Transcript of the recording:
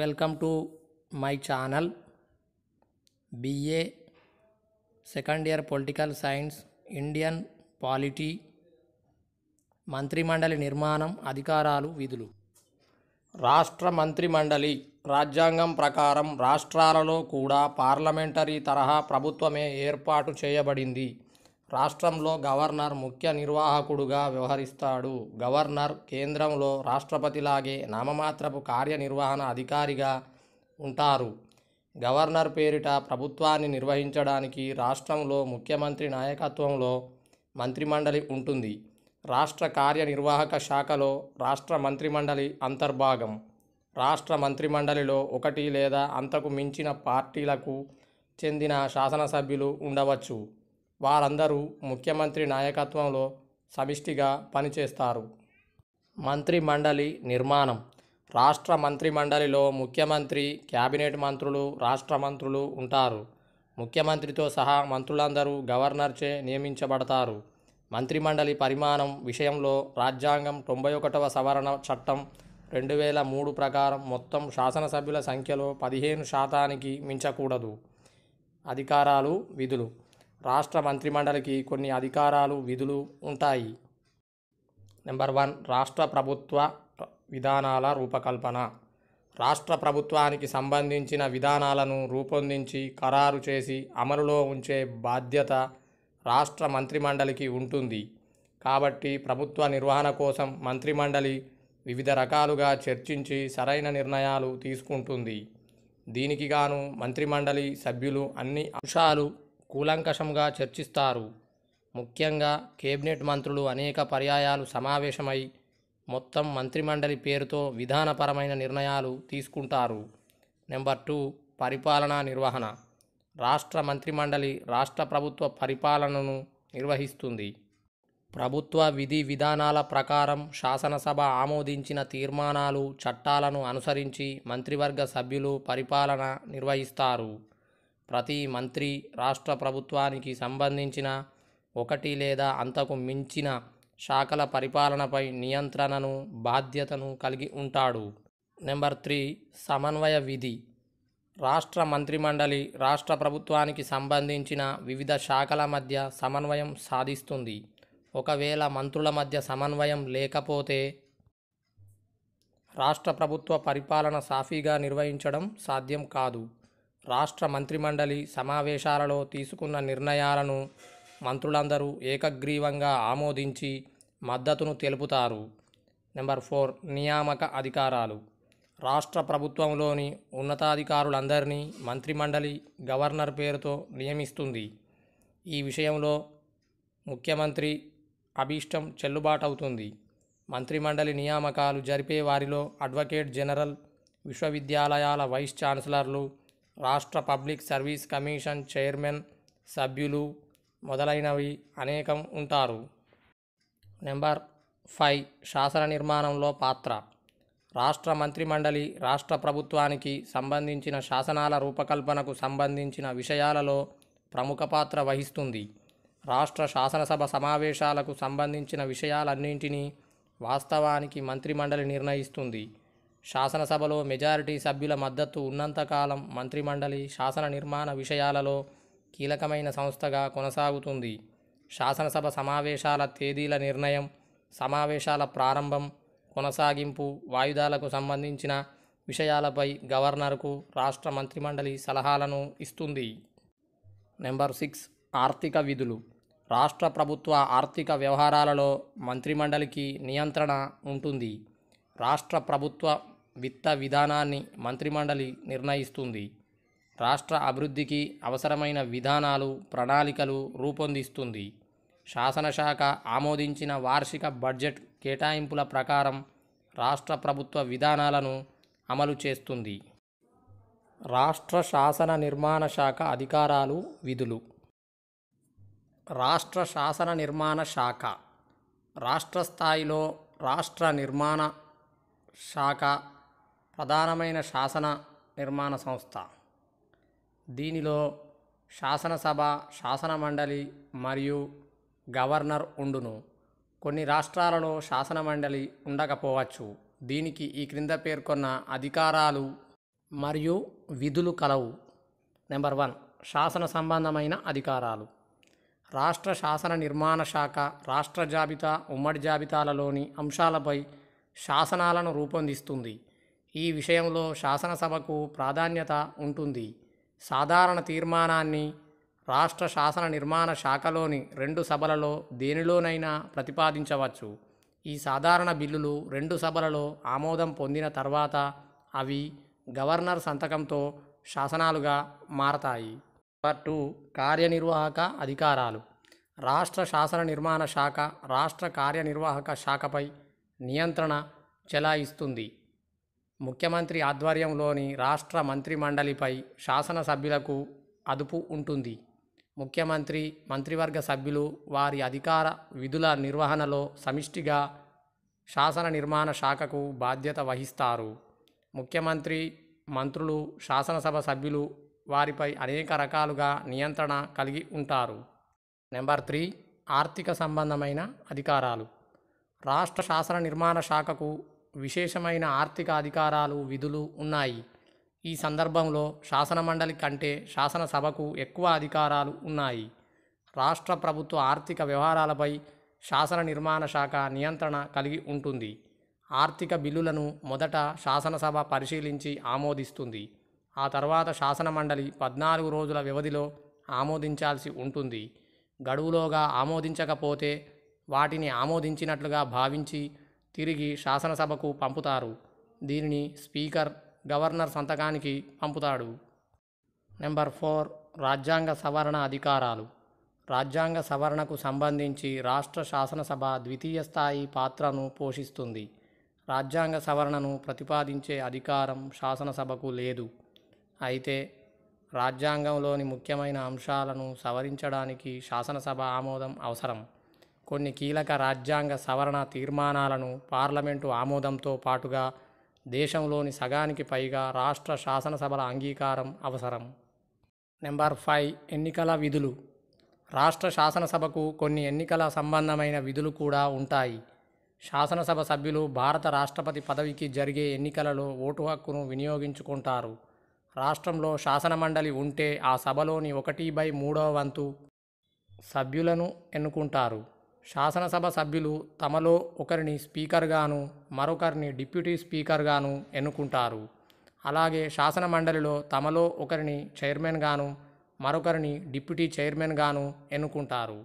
welcome to my channel BA second year political science Indian polity మంత్రిమండలి నిర్మాణం అధికారాలు విధులు రాష్ట్ర మంత్రిమండలి రాజ్యాంగం ప్రకారం రాష్ట్రాలలో కూడా పార్లమెంటరీ తరహా ప్రభుత్వమే ఏర్పాటు చేయబడింది రాష్ట్రంలో గవర్నర్ ముఖ్య నిర్వాహకుడుగా వ్యవహరిస్తాడు గవర్నర్ కేంద్రంలో రాష్ట్రపతిలాగే నామమాత్రపు కార్యనిర్వహణ అధికారిగా ఉంటారు గవర్నర్ పేరిట ప్రభుత్వాన్ని నిర్వహించడానికి రాష్ట్రంలో ముఖ్యమంత్రి నాయకత్వంలో మంత్రిమండలి ఉంటుంది రాష్ట్ర కార్యనిర్వాహక శాఖలో రాష్ట్ర మంత్రిమండలి అంతర్భాగం రాష్ట్ర మంత్రిమండలిలో ఒకటి లేదా అంతకు మించిన పార్టీలకు చెందిన శాసనసభ్యులు ఉండవచ్చు వారందరూ ముఖ్యమంత్రి నాయకత్వంలో సమిష్టిగా పనిచేస్తారు మంత్రి మండలి నిర్మాణం రాష్ట్ర మంత్రి మండలిలో ముఖ్యమంత్రి కేబినెట్ మంత్రులు రాష్ట్ర మంత్రులు ఉంటారు ముఖ్యమంత్రితో సహా మంత్రులందరూ గవర్నర్చే నియమించబడతారు మంత్రిమండలి పరిమాణం విషయంలో రాజ్యాంగం తొంభై ఒకటవ సవరణ చట్టం రెండు వేల మూడు ప్రకారం మొత్తం శాసనసభ్యుల సంఖ్యలో పదిహేను శాతానికి మించకూడదు అధికారాలు విధులు రాష్ట్ర మంత్రిమండలికి కొన్ని అధికారాలు విధులు ఉంటాయి నెంబర్ వన్ రాష్ట్ర ప్రభుత్వ విధానాల రూపకల్పన రాష్ట్ర ప్రభుత్వానికి సంబంధించిన విధానాలను రూపొందించి ఖరారు చేసి అమలులో ఉంచే బాధ్యత రాష్ట్ర మంత్రిమండలికి ఉంటుంది కాబట్టి ప్రభుత్వ నిర్వహణ కోసం మంత్రిమండలి వివిధ రకాలుగా చర్చించి సరైన నిర్ణయాలు తీసుకుంటుంది దీనికి గాను మంత్రిమండలి సభ్యులు అన్ని అంశాలు కూలంకషంగా చర్చిస్తారు ముఖ్యంగా కేబినెట్ మంత్రులు అనేక పర్యాయాలు సమావేశమై మొత్తం మంత్రిమండలి పేరుతో విధానపరమైన నిర్ణయాలు తీసుకుంటారు నెంబర్ టూ పరిపాలనా నిర్వహణ రాష్ట్ర మంత్రిమండలి రాష్ట్ర ప్రభుత్వ పరిపాలనను నిర్వహిస్తుంది ప్రభుత్వ విధి విధానాల ప్రకారం శాసనసభ ఆమోదించిన తీర్మానాలు చట్టాలను అనుసరించి మంత్రివర్గ సభ్యులు పరిపాలన నిర్వహిస్తారు ప్రతి మంత్రి రాష్ట్ర ప్రభుత్వానికి సంబంధించిన ఒకటి లేదా అంతకు మించిన శాఖల పరిపాలనపై నియంత్రణను బాధ్యతను కలిగి ఉంటాడు నెంబర్ త్రీ సమన్వయ విధి రాష్ట్ర మంత్రిమండలి రాష్ట్ర ప్రభుత్వానికి సంబంధించిన వివిధ శాఖల మధ్య సమన్వయం సాధిస్తుంది ఒకవేళ మంత్రుల మధ్య సమన్వయం లేకపోతే రాష్ట్ర ప్రభుత్వ పరిపాలన సాఫీగా నిర్వహించడం సాధ్యం కాదు రాష్ట్ర మంత్రిమండలి సమావేశాలలో తీసుకున్న నిర్ణయాలను మంత్రులందరూ ఏకగ్రీవంగా ఆమోదించి మద్దతును తెలుపుతారు నెంబర్ ఫోర్ నియామక అధికారాలు రాష్ట్ర ప్రభుత్వంలోని ఉన్నతాధికారులందరినీ మంత్రిమండలి గవర్నర్ పేరుతో నియమిస్తుంది ఈ విషయంలో ముఖ్యమంత్రి అభీష్టం చెల్లుబాటవుతుంది మంత్రిమండలి నియామకాలు జరిపే వారిలో అడ్వకేట్ జనరల్ విశ్వవిద్యాలయాల వైస్ ఛాన్సలర్లు రాష్ట్ర పబ్లిక్ సర్వీస్ కమిషన్ చైర్మన్ సభ్యులు మొదలైనవి అనేకం ఉంటారు నెంబర్ ఫైవ్ శాసన నిర్మాణంలో పాత్ర రాష్ట్ర మంత్రిమండలి రాష్ట్ర ప్రభుత్వానికి సంబంధించిన శాసనాల రూపకల్పనకు సంబంధించిన విషయాలలో ప్రముఖ పాత్ర వహిస్తుంది రాష్ట్ర శాసనసభ సమావేశాలకు సంబంధించిన విషయాలన్నింటినీ వాస్తవానికి మంత్రిమండలి నిర్ణయిస్తుంది శాసనసభలో మెజారిటీ సభ్యుల మద్దతు ఉన్నంతకాలం మంత్రిమండలి శాసన నిర్మాణ విషయాలలో కీలకమైన సంస్థగా కొనసాగుతుంది శాసనసభ సమావేశాల తేదీల నిర్ణయం సమావేశాల ప్రారంభం కొనసాగింపు వాయిదాలకు సంబంధించిన విషయాలపై గవర్నర్కు రాష్ట్ర మంత్రిమండలి సలహాలను ఇస్తుంది నెంబర్ సిక్స్ ఆర్థిక విధులు రాష్ట్ర ప్రభుత్వ ఆర్థిక వ్యవహారాలలో మంత్రిమండలికి నియంత్రణ ఉంటుంది రాష్ట్ర ప్రభుత్వ విత్త విధానాన్ని మంత్రిమండలి నిర్ణయిస్తుంది రాష్ట్ర అభివృద్ధికి అవసరమైన విధానాలు ప్రణాళికలు రూపొందిస్తుంది శాసనశాఖ ఆమోదించిన వార్షిక బడ్జెట్ కేటాయింపుల ప్రకారం రాష్ట్ర ప్రభుత్వ విధానాలను అమలు చేస్తుంది రాష్ట్ర శాసన నిర్మాణ శాఖ అధికారాలు విధులు రాష్ట్ర శాసన నిర్మాణ శాఖ రాష్ట్ర స్థాయిలో రాష్ట్ర నిర్మాణ శాఖ ప్రధానమైన శాసన నిర్మాణ సంస్థ దీనిలో శాసనసభ శాసనమండలి మరియు గవర్నర్ ఉండును కొన్ని రాష్ట్రాలలో శాసనమండలి ఉండకపోవచ్చు దీనికి ఈ క్రింద పేర్కొన్న అధికారాలు మరియు విధులు కలవు నెంబర్ వన్ శాసన సంబంధమైన అధికారాలు రాష్ట్ర శాసన నిర్మాణ శాఖ రాష్ట్ర జాబితా ఉమ్మడి జాబితాలలోని అంశాలపై శాసనాలను రూపొందిస్తుంది ఈ విషయంలో శాసనసభకు ప్రాధాన్యత ఉంటుంది సాధారణ తీర్మానాన్ని రాష్ట్ర శాసన నిర్మాణ శాఖలోని రెండు సభలలో దేనిలోనైనా ప్రతిపాదించవచ్చు ఈ సాధారణ బిల్లులు రెండు సభలలో ఆమోదం పొందిన తర్వాత అవి గవర్నర్ సంతకంతో శాసనాలుగా మారతాయి నెంబర్ టూ కార్యనిర్వాహక అధికారాలు రాష్ట్ర శాసన నిర్మాణ శాఖ రాష్ట్ర కార్యనిర్వాహక శాఖపై నియంత్రణ చెలాయిస్తుంది ముఖ్యమంత్రి ఆధ్వర్యంలోని రాష్ట్ర మంత్రి మండలిపై శాసనసభ్యులకు అదుపు ఉంటుంది ముఖ్యమంత్రి మంత్రివర్గ సభ్యులు వారి అధికార విధుల నిర్వహణలో సమిష్టిగా శాసన నిర్మాణ శాఖకు బాధ్యత వహిస్తారు ముఖ్యమంత్రి మంత్రులు శాసనసభ సభ్యులు వారిపై అనేక రకాలుగా నియంత్రణ కలిగి ఉంటారు నెంబర్ త్రీ ఆర్థిక సంబంధమైన అధికారాలు రాష్ట్ర శాసన నిర్మాణ శాఖకు విశేషమైన ఆర్థిక అధికారాలు విధులు ఉన్నాయి ఈ సందర్భంలో శాసనమండలి కంటే శాసనసభకు ఎక్కువ అధికారాలు ఉన్నాయి రాష్ట్ర ప్రభుత్వ ఆర్థిక వ్యవహారాలపై శాసన నిర్మాణ శాఖ నియంత్రణ కలిగి ఉంటుంది ఆర్థిక బిల్లులను మొదట శాసనసభ పరిశీలించి ఆమోదిస్తుంది ఆ తర్వాత శాసనమండలి పద్నాలుగు రోజుల వ్యవధిలో ఆమోదించాల్సి ఉంటుంది గడువులోగా ఆమోదించకపోతే వాటిని ఆమోదించినట్లుగా భావించి తిరిగి శాసనసభకు పంపుతారు దీనిని స్పీకర్ గవర్నర్ సంతకానికి పంపుతాడు నెంబర్ ఫోర్ రాజ్యాంగ సవరణ అధికారాలు రాజ్యాంగ సవరణకు సంబంధించి రాష్ట్ర శాసనసభ ద్వితీయ స్థాయి పాత్రను పోషిస్తుంది రాజ్యాంగ సవరణను ప్రతిపాదించే అధికారం శాసనసభకు లేదు అయితే రాజ్యాంగంలోని ముఖ్యమైన అంశాలను సవరించడానికి శాసనసభ ఆమోదం అవసరం కొన్ని కీలక రాజ్యాంగ సవరణ తీర్మానాలను పార్లమెంటు ఆమోదంతో పాటుగా దేశంలోని సగానికి పైగా రాష్ట్ర శాసనసభల అంగీకారం అవసరం నెంబర్ ఫైవ్ ఎన్నికల విధులు రాష్ట్ర శాసనసభకు కొన్ని ఎన్నికల సంబంధమైన విధులు కూడా ఉంటాయి శాసనసభ సభ్యులు భారత రాష్ట్రపతి పదవికి జరిగే ఎన్నికలలో ఓటు హక్కును వినియోగించుకుంటారు రాష్ట్రంలో శాసనమండలి ఉంటే ఆ సభలోని ఒకటి బై మూడవ వంతు సభ్యులను ఎన్నుకుంటారు శాసనసభ సభ్యులు తమలో ఒకరిని స్పీకర్గాను మరొకరిని డిప్యూటీ స్పీకర్గాను ఎన్నుకుంటారు అలాగే శాసన మండలిలో తమలో ఒకరిని చైర్మన్గాను మరొకరిని డిప్యూటీ చైర్మన్గాను ఎన్నుకుంటారు